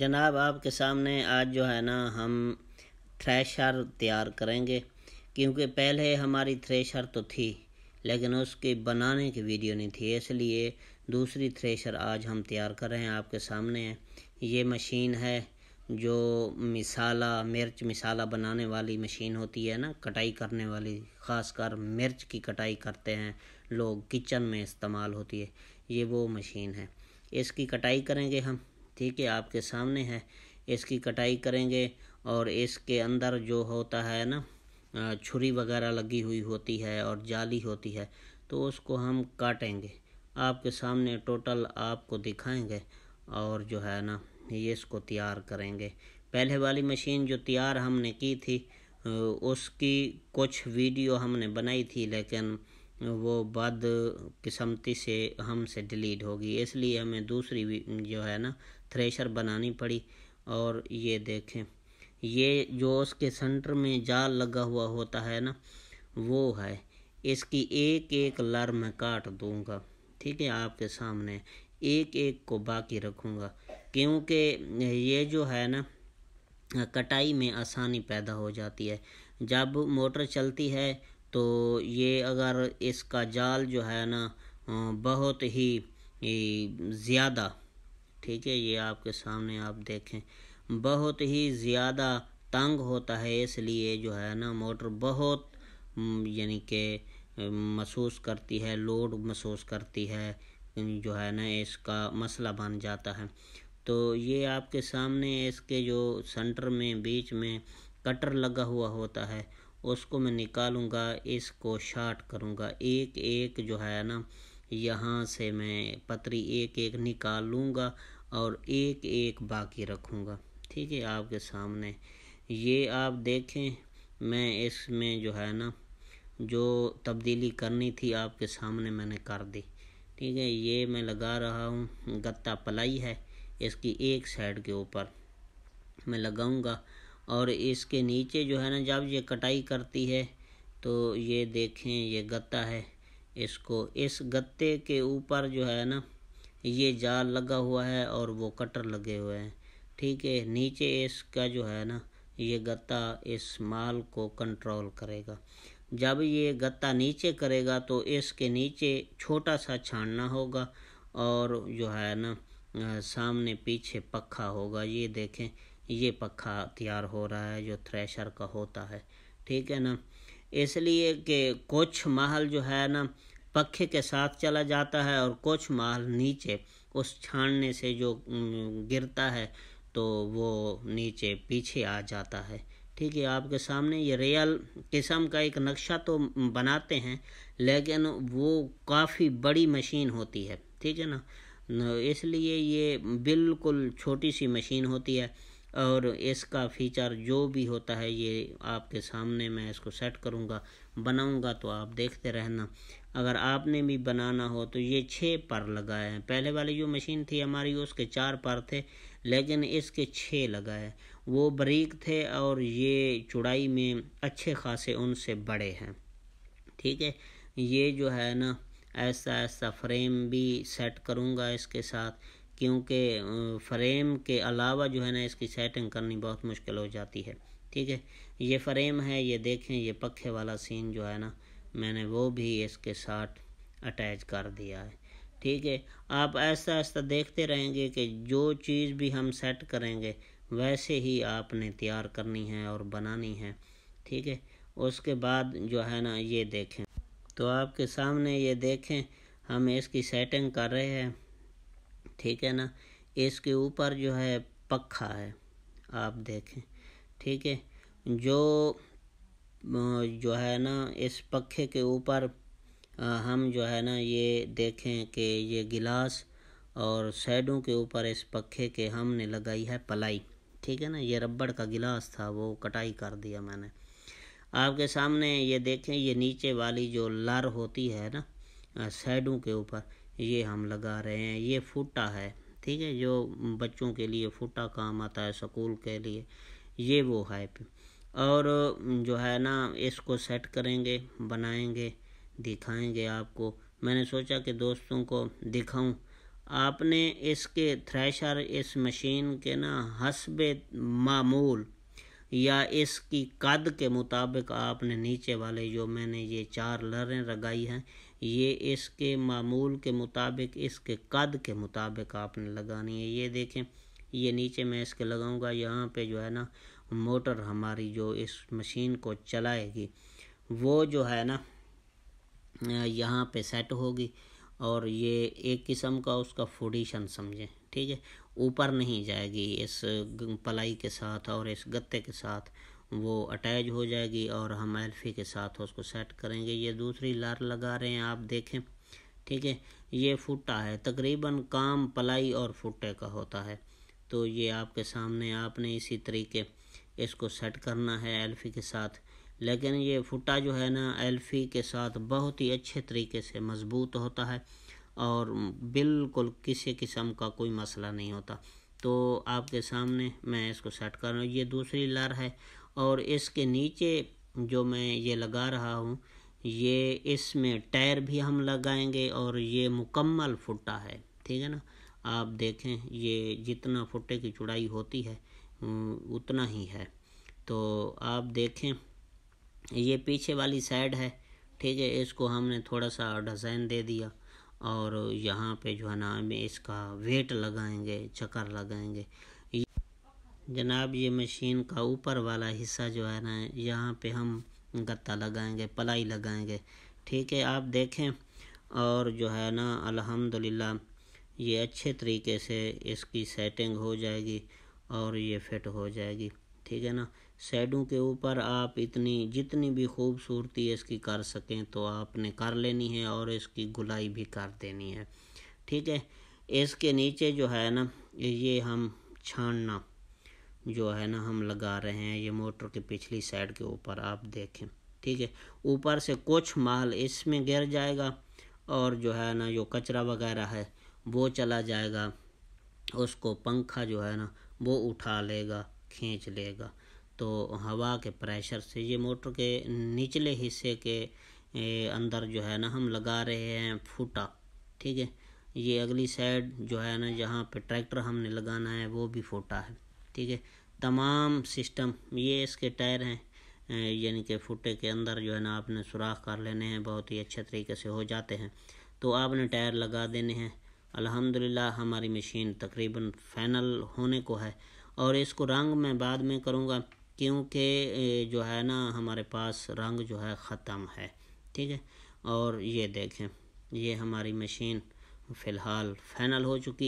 जनाब आपके सामने आज जो है ना हम थ्रेशर तैयार करेंगे क्योंकि पहले हमारी थ्रेशर तो थी लेकिन उसकी बनाने की वीडियो नहीं थी इसलिए दूसरी थ्रेशर आज हम तैयार कर रहे हैं आपके सामने ये मशीन है जो मिसाला मिर्च मिसाला बनाने वाली मशीन होती है ना कटाई करने वाली ख़ासकर मिर्च की कटाई करते हैं लोग किचन में इस्तेमाल होती है ये वो मशीन है इसकी कटाई करेंगे हम ठीक है आपके सामने है इसकी कटाई करेंगे और इसके अंदर जो होता है ना छुरी वगैरह लगी हुई होती है और जाली होती है तो उसको हम काटेंगे आपके सामने टोटल आपको दिखाएंगे और जो है ना ये इसको तैयार करेंगे पहले वाली मशीन जो तैयार हमने की थी उसकी कुछ वीडियो हमने बनाई थी लेकिन वो बदकिस्मती से हमसे डिलीट होगी इसलिए हमें दूसरी जो है ना थ्रेशर बनानी पड़ी और ये देखें ये जो उसके सेंटर में जाल लगा हुआ होता है ना वो है इसकी एक एक लर मैं काट दूंगा ठीक है आपके सामने एक एक को बाकी रखूँगा क्योंकि ये जो है ना कटाई में आसानी पैदा हो जाती है जब मोटर चलती है तो ये अगर इसका जाल जो है ना बहुत ही ज़्यादा ठीक है ये आपके सामने आप देखें बहुत ही ज़्यादा तंग होता है इसलिए जो है ना मोटर बहुत यानी कि महसूस करती है लोड महसूस करती है जो है ना इसका मसला बन जाता है तो ये आपके सामने इसके जो सेंटर में बीच में कटर लगा हुआ होता है उसको मैं निकालूंगा इसको शार्ट करूंगा एक एक जो है ना यहाँ से मैं पत्री एक एक निकालूँगा और एक एक बाकी रखूँगा ठीक है आपके सामने ये आप देखें मैं इसमें जो है ना जो तब्दीली करनी थी आपके सामने मैंने कर दी ठीक है ये मैं लगा रहा हूँ गत्ता पलाई है इसकी एक साइड के ऊपर मैं लगाऊंगा और इसके नीचे जो है ना जब ये कटाई करती है तो ये देखें ये गत्ता है इसको इस गत्ते के ऊपर जो है ना ये जाल लगा हुआ है और वो कटर लगे हुए हैं ठीक है नीचे इसका जो है ना ये गत्ता इस माल को कंट्रोल करेगा जब ये गत्ता नीचे करेगा तो इसके नीचे छोटा सा छानना होगा और जो है ना सामने पीछे पखा होगा ये देखें ये पखा तैयार हो रहा है जो थ्रेशर का होता है ठीक है ना इसलिए कि कुछ महल जो है ना पखे के साथ चला जाता है और कुछ महल नीचे उस छानने से जो गिरता है तो वो नीचे पीछे आ जाता है ठीक है आपके सामने ये रियल किस्म का एक नक्शा तो बनाते हैं लेकिन वो काफ़ी बड़ी मशीन होती है ठीक है ना इसलिए ये बिल्कुल छोटी सी मशीन होती है और इसका फीचर जो भी होता है ये आपके सामने मैं इसको सेट करूँगा बनाऊँगा तो आप देखते रहना अगर आपने भी बनाना हो तो ये छः पर लगाए हैं पहले वाली जो मशीन थी हमारी उसके चार पर थे लेकिन इसके छः लगाए वो बरीक थे और ये चुड़ाई में अच्छे खासे उनसे बड़े हैं ठीक है ये जो है ना ऐसा ऐसा फ्रेम भी सेट करूँगा इसके साथ क्योंकि फ्रेम के अलावा जो है ना इसकी सेटिंग करनी बहुत मुश्किल हो जाती है ठीक है ये फ्रेम है ये देखें ये पखे वाला सीन जो है ना मैंने वो भी इसके साथ अटैच कर दिया है ठीक है आप ऐसा ऐसा देखते रहेंगे कि जो चीज़ भी हम सेट करेंगे वैसे ही आपने तैयार करनी है और बनानी है ठीक है उसके बाद जो है ना ये देखें तो आपके सामने ये देखें हम इसकी सेटिंग कर रहे हैं ठीक है ना इसके ऊपर जो है पखा है आप देखें ठीक है जो जो है ना इस पखे के ऊपर हम जो है ना ये देखें कि ये गिलास और साइडों के ऊपर इस पखे के हमने लगाई है पलाई ठीक है ना ये रबड़ का गिलास था वो कटाई कर दिया मैंने आपके सामने ये देखें ये नीचे वाली जो लर होती है ना साइडों के ऊपर ये हम लगा रहे हैं ये फूटा है ठीक है जो बच्चों के लिए फूटा काम आता है स्कूल के लिए ये वो है और जो है ना इसको सेट करेंगे बनाएंगे दिखाएंगे आपको मैंने सोचा कि दोस्तों को दिखाऊं आपने इसके थ्रेशर इस मशीन के ना हसब मामूल या इसकी कद के मुताबिक आपने नीचे वाले जो मैंने ये चार लरें लगाई हैं ये इसके मामूल के मुताबिक इसके कद के मुताबिक आपने लगानी है ये देखें ये नीचे मैं इसके लगाऊंगा यहाँ पे जो है ना मोटर हमारी जो इस मशीन को चलाएगी वो जो है ना यहाँ पे सेट होगी और ये एक किस्म का उसका फोडिशन समझें ठीक है ऊपर नहीं जाएगी इस पलाई के साथ और इस गत्ते के साथ वो अटैच हो जाएगी और हम एल्फी के साथ उसको सेट करेंगे ये दूसरी लार लगा रहे हैं आप देखें ठीक है ये फुटा है तकरीबन काम पलाई और फुटे का होता है तो ये आपके सामने आपने इसी तरीके इसको सेट करना है एल्फी के साथ लेकिन ये फुटा जो है ना एल्फी के साथ बहुत ही अच्छे तरीके से मजबूत होता है और बिल्कुल किसी किस्म का कोई मसला नहीं होता तो आपके सामने मैं इसको सेट कर रहा हूँ ये दूसरी लार है और इसके नीचे जो मैं ये लगा रहा हूँ ये इसमें टायर भी हम लगाएंगे और ये मुकम्मल फुटा है ठीक है ना आप देखें ये जितना फुटे की चौड़ाई होती है उतना ही है तो आप देखें ये पीछे वाली साइड है ठीक है इसको हमने थोड़ा सा डिज़ाइन दे दिया और यहाँ पे जो है ना हमें इसका वेट लगाएंगे चक्कर लगाएंगे जनाब ये मशीन का ऊपर वाला हिस्सा जो है ना यहाँ पे हम गत्ता लगाएंगे पलाई लगाएंगे ठीक है आप देखें और जो है ना अल्हम्दुलिल्लाह ये अच्छे तरीके से इसकी सेटिंग हो जाएगी और ये फिट हो जाएगी ठीक है ना साइडों के ऊपर आप इतनी जितनी भी खूबसूरती इसकी कर सकें तो आपने कर लेनी है और इसकी गुलाई भी कर देनी है ठीक है इसके नीचे जो है ना ये हम छानना जो है ना हम लगा रहे हैं ये मोटर के पिछली साइड के ऊपर आप देखें ठीक है ऊपर से कुछ माल इसमें गिर जाएगा और जो है ना जो कचरा वगैरह है वो चला जाएगा उसको पंखा जो है ना वो उठा लेगा खींच लेगा तो हवा के प्रेशर से ये मोटर के निचले हिस्से के अंदर जो है ना हम लगा रहे हैं फूटा ठीक है ये अगली साइड जो है ना जहाँ पे ट्रैक्टर हमने लगाना है वो भी फूटा है ठीक है तमाम सिस्टम ये इसके टायर हैं यानी कि फुटे के अंदर जो है ना आपने सुराख कर लेने हैं बहुत ही अच्छे तरीके से हो जाते हैं तो आपने टायर लगा देने हैं अल्हम्दुलिल्लाह हमारी मशीन तकरीबन फाइनल होने को है और इसको रंग मैं बाद में करूँगा क्योंकि जो है ना हमारे पास रंग जो है ख़त्म है ठीक है और ये देखें ये हमारी मशीन फ़िलहाल फाइनल हो चुकी